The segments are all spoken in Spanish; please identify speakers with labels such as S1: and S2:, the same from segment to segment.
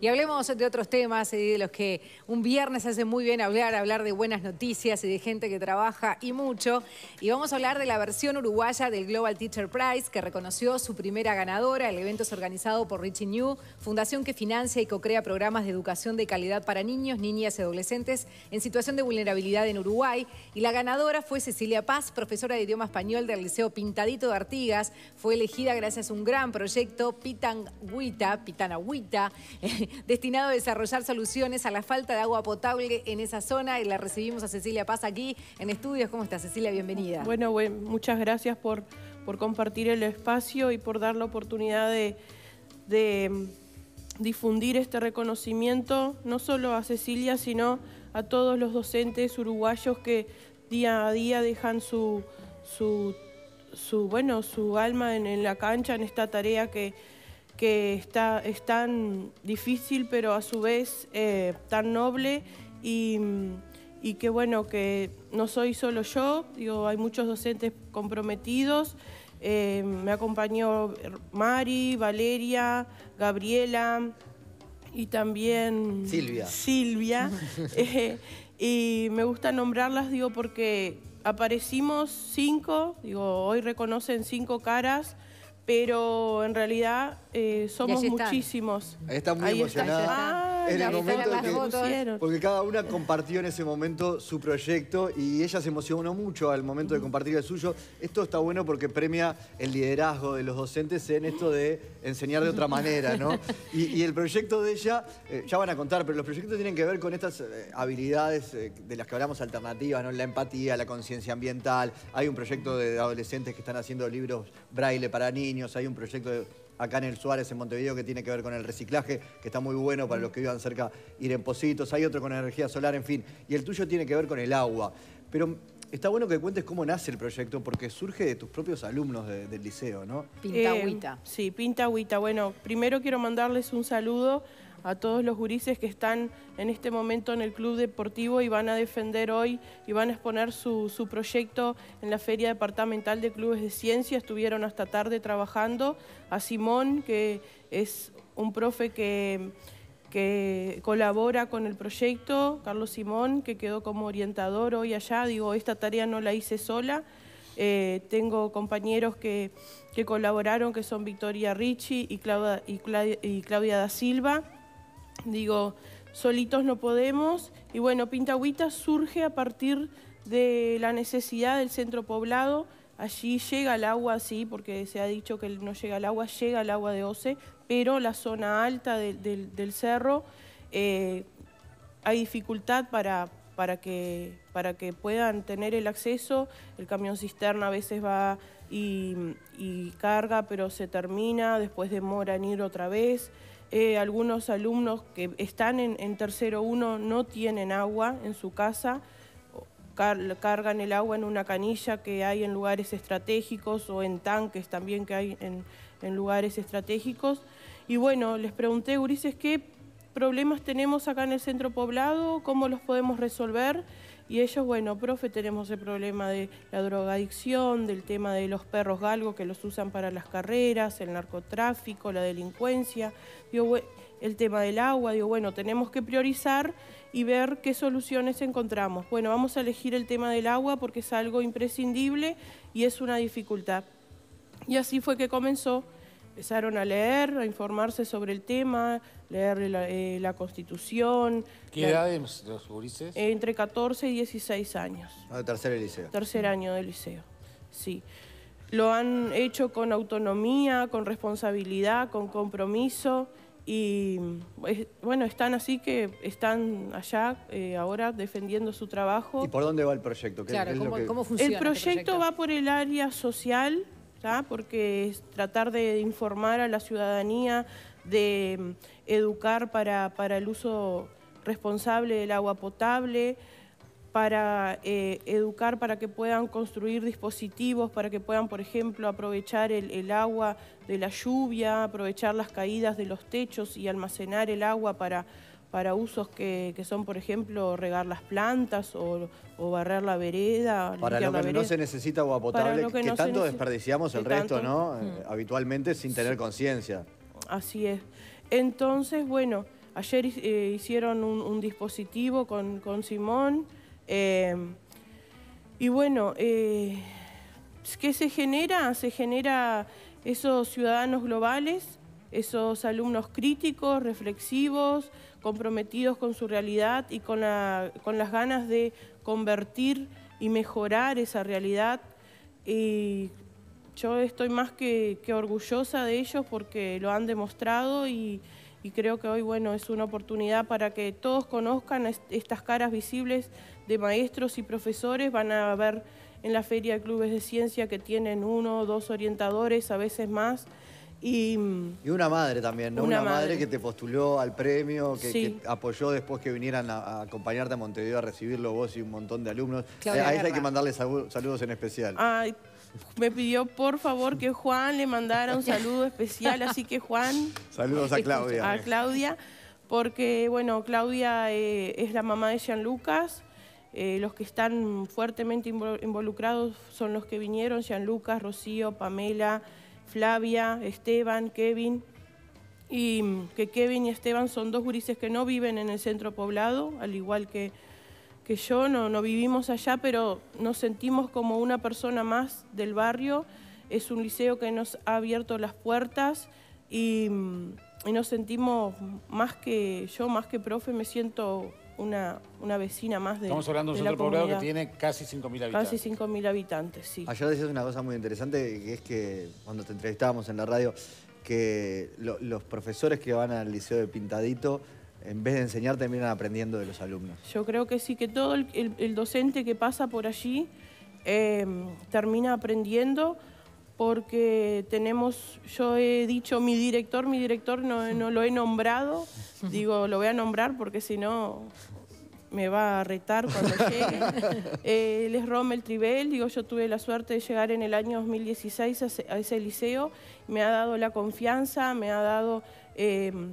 S1: Y hablemos de otros temas eh, de los que un viernes hace muy bien hablar, hablar de buenas noticias y de gente que trabaja y mucho. Y vamos a hablar de la versión uruguaya del Global Teacher Prize, que reconoció su primera ganadora. El evento es organizado por Richie New, fundación que financia y co-crea programas de educación de calidad para niños, niñas y adolescentes en situación de vulnerabilidad en Uruguay. Y la ganadora fue Cecilia Paz, profesora de idioma español del Liceo Pintadito de Artigas. Fue elegida gracias a un gran proyecto, Pitanguita, Pitanagüita. destinado a desarrollar soluciones a la falta de agua potable en esa zona. Y la recibimos
S2: a Cecilia Paz aquí en estudios. ¿Cómo estás Cecilia? Bienvenida. Bueno, muchas gracias por, por compartir el espacio y por dar la oportunidad de, mm, difundir este reconocimiento, no solo a Cecilia, sino a todos los docentes uruguayos que día a día dejan su, su, bueno, su alma en la cancha, en esta tarea que que está, es tan difícil, pero a su vez eh, tan noble y, y, que bueno, que no soy solo yo, digo, hay muchos docentes comprometidos. Eh, me acompañó Mari, Valeria, Gabriela y también Silvia. Eh, y me gusta nombrarlas, digo, porque aparecimos cinco, digo, hoy reconocen cinco caras pero en realidad eh, somos muchísimos.
S3: Está muy emocionada. Ah, en el momento que, porque cada una compartió en ese momento su proyecto y ella se emocionó mucho al momento de compartir el suyo. Esto está bueno porque premia el liderazgo de los docentes en esto de enseñar de otra manera, ¿no? Y, el proyecto de ella, eh, ya van a contar, pero los proyectos tienen que ver con estas eh, habilidades de las que hablamos alternativas, ¿no? La empatía, la conciencia ambiental. Hay un proyecto de adolescentes que están haciendo libros braille para niños hay un proyecto acá en el Suárez, en Montevideo, que tiene que ver con el reciclaje, que está muy bueno para los que vivan cerca, ir en Positos. Hay otro con energía solar, en fin. Y el tuyo tiene que ver con el agua. Pero está bueno que cuentes cómo nace el proyecto, porque surge de tus propios alumnos del liceo, ¿no?
S2: Pinta eh, Agüita. sí, Pinta Agüita. Bueno, primero quiero mandarles un saludo a todos los gurises que están en este momento en el Club Deportivo y van a defender hoy y van a exponer su, proyecto en la Feria Departamental de Clubes de Ciencia. Estuvieron hasta tarde trabajando. A Simón, que es un profe que colabora con el proyecto, Carlos Simón, que quedó como orientador hoy allá. Digo, esta tarea no la hice sola. Eh, tengo compañeros que, colaboraron, que son Victoria Ricci y y Claudia da Silva. Digo, solitos no podemos. Y bueno, Pintagüita surge a partir de la necesidad del centro poblado. Allí llega el agua, sí, porque se ha dicho que no llega el agua, llega el agua de Oce, pero la zona alta del cerro eh, hay dificultad para, para, que, para que puedan tener el acceso. El camión cisterna a veces va y, y carga, pero se termina, después demora en ir otra vez. Eh, algunos alumnos que están en, tercero uno no tienen agua en su casa, cargan el agua en una canilla que hay en lugares estratégicos o en tanques también que hay en, lugares estratégicos. Y bueno, les pregunté, Ulises, ¿qué problemas tenemos acá en el centro poblado? ¿Cómo los podemos resolver? Y ellos, bueno, profe, tenemos el problema de la drogadicción, del tema de los perros galgo que los usan para las carreras, el narcotráfico, la delincuencia, el tema del agua, digo, bueno, tenemos que priorizar y ver qué soluciones encontramos. Bueno, vamos a elegir el tema del agua porque es algo imprescindible y es una dificultad. Y así fue que comenzó empezaron a leer, a informarse sobre el tema, leer la, eh, Constitución. ¿Qué edad de los gurises? entre 14 y 16 años.
S3: Ah, tercer liceo. Tercer
S2: año del liceo, sí. Lo han hecho con autonomía, con responsabilidad, con compromiso y pues, bueno, están así que están allá eh, ahora defendiendo su trabajo. ¿Y
S3: por dónde va el proyecto? claro, ¿cómo, funciona? El proyecto,
S2: proyecto va por el área social, porque es tratar de informar a la ciudadanía, de mm, educar para, el uso responsable del agua potable, para eh, educar para que puedan construir dispositivos, para que puedan, por ejemplo, aprovechar el, agua de la lluvia, aprovechar las caídas de los techos y almacenar el agua para, para usos que, son, por ejemplo, regar las plantas o, barrer la vereda. Para lo que no se
S3: necesita agua potable, que, tanto desperdiciamos el resto, ¿no? Mm. Eh, habitualmente sin tener conciencia.
S2: Así es. Entonces, bueno, ayer eh, hicieron un, dispositivo con, con Simón eh, y bueno, eh, ¿qué se genera? Se genera esos ciudadanos globales esos alumnos críticos, reflexivos, comprometidos con su realidad y con, las ganas de convertir y mejorar esa realidad. yo estoy más que, orgullosa de ellos porque lo han demostrado y, creo que hoy bueno, es una oportunidad para que todos conozcan estas caras visibles de maestros y profesores. Van a ver en la Feria de Clubes de Ciencia que tienen uno o dos orientadores, a veces más. Y, una
S3: madre también, ¿no? Una, madre. que te postuló al premio, que, apoyó después que vinieran a, acompañarte a Montevideo a recibirlo vos y un montón de alumnos. Eh, a ella hay que mandarle saludos en especial.
S2: me pidió por favor que Juan le mandara un saludo especial, así que Juan... Saludos a Claudia. A Claudia, porque bueno, Claudia eh, es la mamá de Jean Lucas, eh, los que están fuertemente involucrados son los que vinieron, Jean Lucas, Rocío, Pamela... Flavia, Esteban, Kevin. Y mm, que Kevin y Esteban son dos gurises que no viven en el centro poblado, al igual que, que yo, no, no vivimos allá, pero nos sentimos como una persona más del barrio. Es un liceo que nos ha abierto las puertas y, mm, y nos sentimos más que yo, más que profe, me siento una, vecina más de Estamos hablando de un poblado que tiene casi 5.000 habitantes. Casi 5.000 habitantes, sí. Ayer ah, decías
S3: una cosa muy interesante, que es que cuando te entrevistábamos en la radio, que los profesores que van al liceo de Pintadito, en vez de enseñar, terminan aprendiendo de los alumnos.
S2: Yo creo que sí, que todo el, docente que pasa por allí eh, termina aprendiendo porque tenemos, yo he dicho mi director, mi director no, lo he nombrado, digo, lo voy a nombrar porque si no me va a retar cuando llegue. eh, él es Rommel Tribel, digo, yo tuve la suerte de llegar en el año 2016 a ese, liceo, me ha dado la confianza, me ha dado em,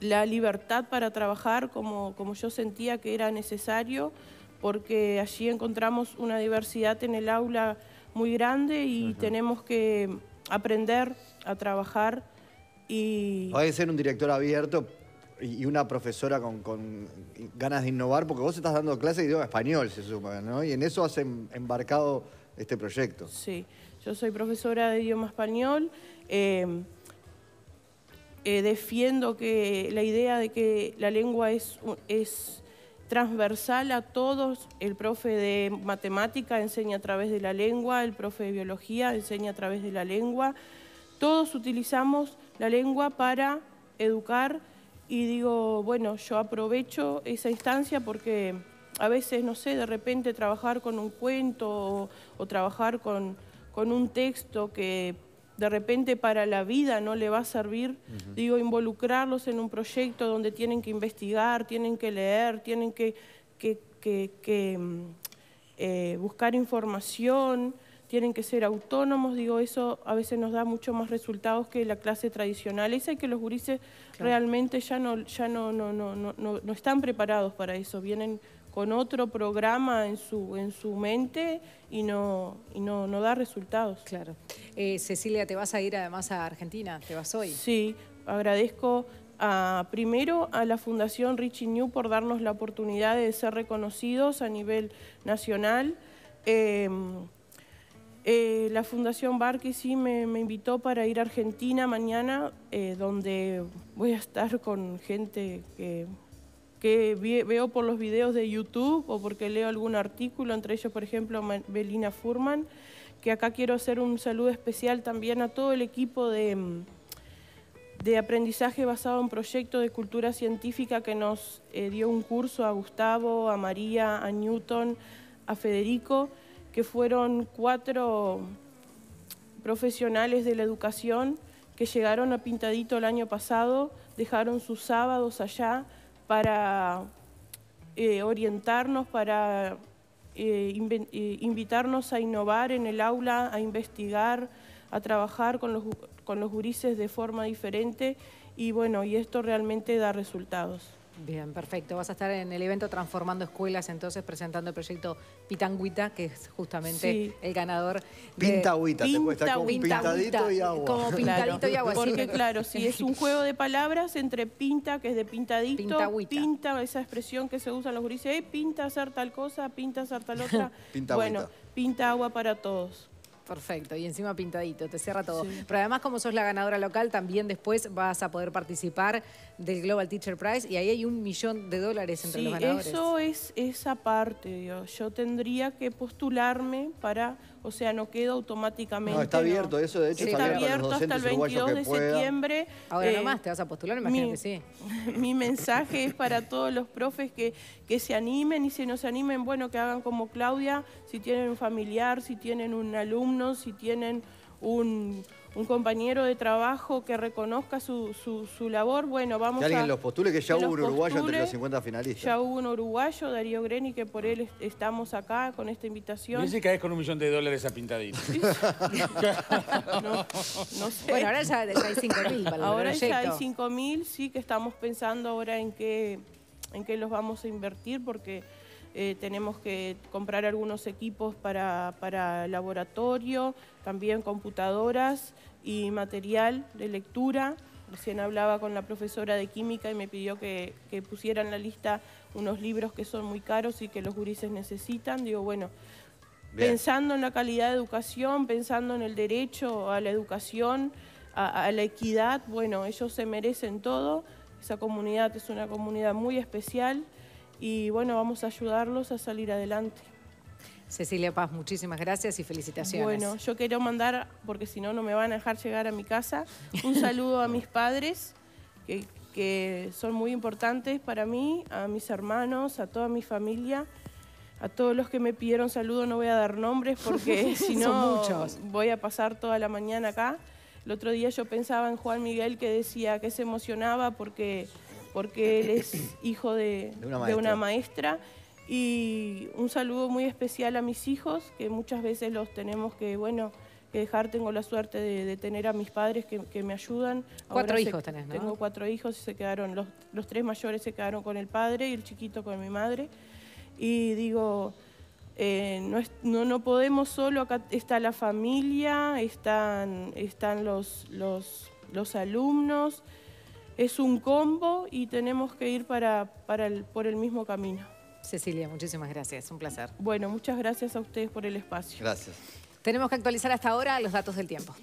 S2: la libertad para trabajar como, como yo sentía que era necesario, porque allí encontramos una diversidad en el aula muy grande y tenemos que aprender a trabajar y...
S3: puede ser un director abierto y una profesora con, ganas de innovar, porque vos estás dando clases de idioma español,
S2: se supone, ¿no? Y en eso has em, embarcado este proyecto. Sí, yo soy profesora de idioma español. Em, eh, defiendo que la idea de que la lengua es, es transversal a todos. El profe de matemática enseña a través de la lengua, el profe de biología enseña a través de la lengua. Todos utilizamos la lengua para educar y digo, bueno, yo aprovecho esa instancia porque a veces, no sé, de repente trabajar con un cuento o, trabajar con, con un texto que de repente para la vida no le va a servir, digo, involucrarlos en un proyecto donde tienen que investigar, tienen que leer, tienen que, mm, eh, buscar información, tienen que ser autónomos, digo, eso a veces nos da mucho más resultados que la clase tradicional. y es que los gurises realmente ya no, ya no, no, no, no, no están preparados para eso, vienen con otro programa en su, en su mente y no, y no, da resultados. Claro. Eh, Cecilia, te vas a ir además a Argentina, te vas hoy. Sí, agradezco ah, primero a la Fundación Richie New por darnos la oportunidad de ser reconocidos a nivel nacional. Em, eh, la Fundación Barqui sí me, invitó para ir a Argentina mañana, eh, donde voy a estar con gente que que veo por los videos de YouTube o porque leo algún artículo, entre ellos, por ejemplo, Belina Furman, que acá quiero hacer un saludo especial también a todo el equipo de, de aprendizaje basado en proyectos de cultura científica que nos eh, dio un curso a Gustavo, a María, a Newton, a Federico, que fueron cuatro profesionales de la educación que llegaron a Pintadito el año pasado, dejaron sus sábados allá para eh, orientarnos, para eh, eh, invitarnos a innovar en el aula, a investigar, a trabajar con los, con los gurises de forma diferente y bueno, y esto realmente da resultados. Bien, perfecto. Vas a estar en el evento Transformando Escuelas, entonces presentando el
S1: proyecto Pitanguita, que es justamente el ganador. De... Pintaguita, te cuesta como
S3: pintadito y agua.
S2: Como pintadito y agua. Porque claro, si es un juego de palabras entre pinta, que es de pintadito, pinta, esa expresión que se usa en los gurises, eh, pinta hacer tal cosa, pinta hacer tal otra. Bueno, pinta agua para todos. Perfecto, y encima pintadito,
S1: te cierra todo. Pero además, como sos la ganadora local, también después vas a poder participar del Global Teacher Prize y ahí hay un millón de dólares entre los ganadores. Eso
S2: es esa parte, yo, tendría que postularme para, o sea, no queda automáticamente. No, está abierto, eso de hecho está, abierto, hasta el 22 de septiembre. Ahora eh, nomás te vas a postular, imagino sí. Mi mensaje es para todos los profes que, que se animen y si no se animen, bueno, que hagan como Claudia, si tienen un familiar, si tienen un alumno si tienen un, un compañero de trabajo que reconozca su, su, labor, bueno, vamos a... Que alguien los postule, que ya hubo un uruguayo entre los
S3: 50 finalistas. Ya
S2: hubo un uruguayo, Darío Greni, que por él estamos acá con esta invitación. Dice
S3: que caes con un millón de dólares a pintadita.
S2: no, sé. Bueno, ahora ya, hay 5 mil Ahora ya hay 5 sí que estamos pensando ahora en qué, en qué los vamos a invertir, porque eh, tenemos que comprar algunos equipos para, para laboratorio, también computadoras y material de lectura. Recién hablaba con la profesora de química y me pidió que, que, pusiera en la lista unos libros que son muy caros y que los gurises necesitan. Digo, bueno, pensando en la calidad de educación, pensando en el derecho a la educación, a, la equidad, bueno, ellos se merecen todo. Esa comunidad es una comunidad muy especial y bueno, vamos a ayudarlos a salir adelante.
S1: Cecilia Paz, muchísimas gracias y felicitaciones. Bueno, yo
S2: quiero mandar, porque si no, no me van a dejar llegar a mi casa, un saludo a mis padres, que, que son muy importantes para mí, a mis hermanos, a toda mi familia a todos los que me pidieron saludo no voy a dar nombres porque si no voy a pasar toda la mañana acá. El otro día yo pensaba en Juan Miguel que decía que se emocionaba porque porque él es hijo de, una maestra. Y un saludo muy especial a mis hijos, que muchas veces los tenemos que, bueno, que dejar. Tengo la suerte de, tener a mis padres que, me ayudan. Cuatro hijos tenés, ¿no? Tengo cuatro hijos y se quedaron, los, tres mayores se quedaron con el padre y el chiquito con mi madre. Y digo, eh, no, no, podemos solo, acá está la familia, están, están los, los, los alumnos, es un combo y tenemos que ir para, por el mismo camino. Cecilia, muchísimas gracias, un placer. Bueno, muchas gracias a ustedes por el espacio. Gracias. Tenemos que actualizar hasta ahora los datos del tiempo.